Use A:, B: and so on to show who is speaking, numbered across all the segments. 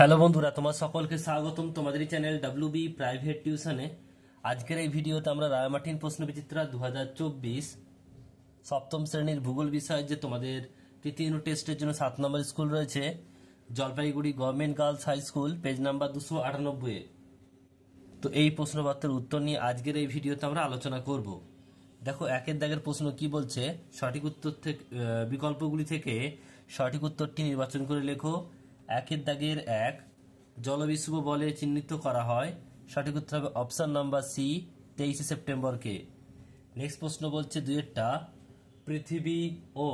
A: hello বন্ধুরা তোমার সকলকে স্বাগতম তোমাদের চ্যানেল ডাব্লিউ বি প্রাইভেট টিউশনে আজকের এই ভিডিওতে আমরা প্রশ্ন বিচিত্রা দু সপ্তম শ্রেণীর ভূগোল বিষয়ে যে তোমাদের তৃতীয় টেস্টের জন্য সাত নম্বর স্কুল রয়েছে Jalpaiguri government girls high school page number দুশো আটানব্বই তো এই প্রশ্নপত্রের উত্তর নিয়ে আজকের এই ভিডিওতে আমরা আলোচনা করব দেখো একের দাগের প্রশ্ন কি বলছে সঠিক উত্তর থেকে বিকল্পগুলি থেকে সঠিক উত্তরটি নির্বাচন করে লেখো একের দাগের এক জলবিশুভ বলে চিহ্নিত করা হয় সঠিক উত্তর হবে অপশান নাম্বার সি তেইশে সেপ্টেম্বরকে নেক্সট প্রশ্ন বলছে দুয়েরটা পৃথিবী ও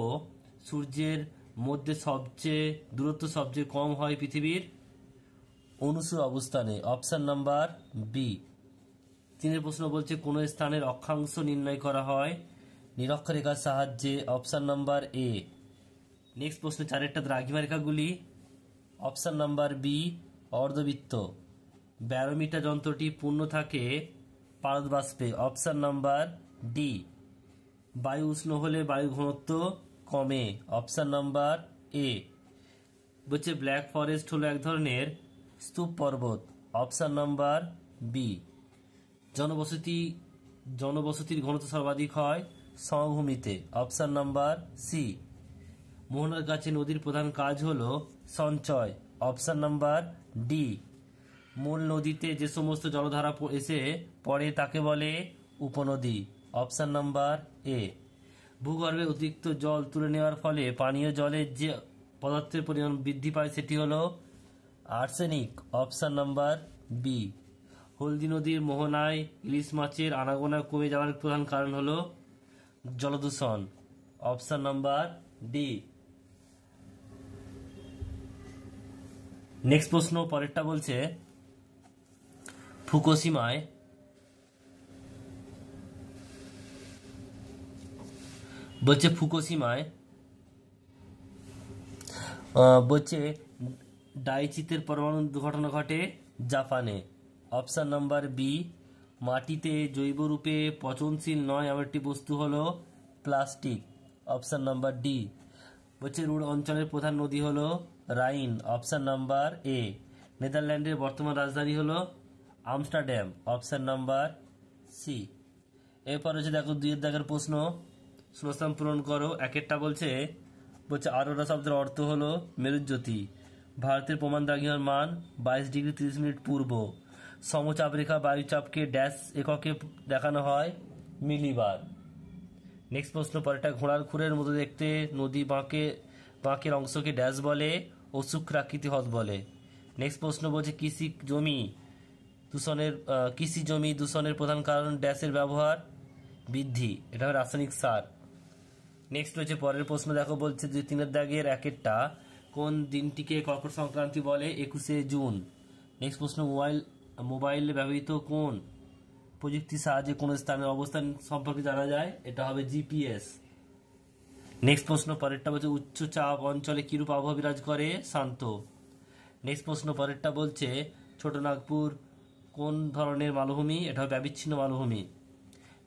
A: সূর্যের মধ্যে সবচেয়ে দূরত্ব সবচেয়ে কম হয় পৃথিবীর অনুসূর অবস্থানে অপশান নাম্বার বি তিনের প্রশ্ন বলছে কোনো স্থানের অক্ষাংশ নির্ণয় করা হয় নিরক্ষরেখার সাহায্যে অপশান নাম্বার এ নেক্সট প্রশ্ন চারেরটা দ্রাঘিমা রেখাগুলি অপশান নাম্বার বি অর্ধবৃত্ত ব্যারোমিটার যন্ত্রটি পূর্ণ থাকে পারদ বাষ্পে অপশান নাম্বার ডি বায়ু উষ্ণ হলে বায়ু ঘনত্ব কমে অপশান নাম্বার এ বলছে ব্ল্যাক ফরেস্ট হলো এক ধরনের স্তূপ পর্বত অপশান নাম্বার বি জনবসতি জনবসতির ঘনত্ব সর্বাধিক হয় সমভূমিতে অপশান নাম্বার সি মোহনার গাছে নদীর প্রধান কাজ হল সঞ্চয় অপশান নাম্বার ডি মূল নদীতে যে সমস্ত জলধারা এসে পড়ে তাকে বলে উপনদী অপশান নাম্বার এ ভূগর্ভে অতিরিক্ত জল তুলে নেওয়ার ফলে পানীয় জলের যে পদার্থের পরিমাণ বৃদ্ধি পায় সেটি হল arsenic option number B Haldi নদীর মোহনায় ইলিশ মাছের আনাগোনা কমে যাওয়ার প্রধান কারণ হল জলদূষণ অপশান নাম্বার ডি নেক্সট প্রশ্ন পরেরটা বলছে ফুকোসীমায় বলছে ফুকোসীমায় বলছে ডাইচিতের পরমাণু দুর্ঘটনা ঘটে জাপানে অপশান নাম্বার বি মাটিতে জৈব রূপে পচনশীল নয় এমন একটি বস্তু হলো প্লাস্টিক অপশান নাম্বার ডি বলছে রুড় অঞ্চলের প্রধান নদী হলো রাইন অপশান নাম্বার এ নেদারল্যান্ডের বর্তমান রাজধানী হলো আমস্টারড্যাম অপশান নাম্বার সি এরপর হচ্ছে দেখো দুইয়ের দাগের প্রশ্ন শ্লোস্থান পূরণ করো একেরটা বলছে বলছে আরোরা শব্দের অর্থ হলো মেরুজ্যোতি ভারতের প্রমাণ দাগিয়ার মান বাইশ ডিগ্রি তিরিশ মিনিট পূর্ব সমচাপ রেখা বায়ুচাপকে ড্যাশ এককে দেখানো হয় মিলিবার নেক্সট প্রশ্ন একটা ঘোড়ার খুরের মতো দেখতে নদী বাঁকে বাঁকের অংশকে ড্যাশ বলে ও শুক্রাকৃতি হ্রদ বলে নেক্সট প্রশ্ন বলছে কৃষি জমি দূষণের কৃষি জমি দূষণের প্রধান কারণ ড্যাশের ব্যবহার বৃদ্ধি এটা হবে রাসায়নিক সার নেক্সট রয়েছে পরের প্রশ্ন দেখো বলছে যে তিনের দাগের একেরটা কোন দিনটিকে কর্কট সংক্রান্তি বলে একুশে জুন নেক্সট প্রশ্ন মোবাইল মোবাইলে ব্যবহৃত কোন প্রযুক্তির সাহায্যে কোনো স্থানের অবস্থান সম্পর্কে জানা যায় এটা হবে জিপিএস নেক্সট প্রশ্ন পরেরটা বলছে উচ্চ চাপ অঞ্চলে কিরূপ আবহাওয়া বিরাজ করে শান্ত নেক্সট প্রশ্ন পরেরটা বলছে ছোট নাগপুর কোন ধরনের মালভূমি এটা হবে ব্যবিচ্ছিন্ন মালভূমি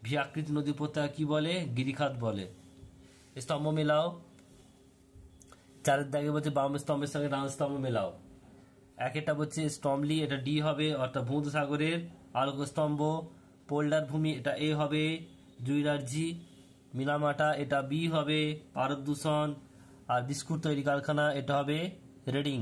A: ভি আকৃতি নদী উপত্যকা কী বলে গিরিখাত বলে স্তম্ভ মেলাও চারের দাগে বলছে বাম স্তম্ভের সঙ্গে ডান স্তম্ভ মেলাও এক এটা বলছে স্টমলি এটা ডি হবে অর্থাৎ ভূত সাগরের আলোক স্তম্ভ পোল্ডার ভূমি এটা এ হবে জুইরার জি মিলামাটা এটা বি হবে পারদূষণ আর বিস্কুট তৈরি কারখানা এটা হবে রেডিং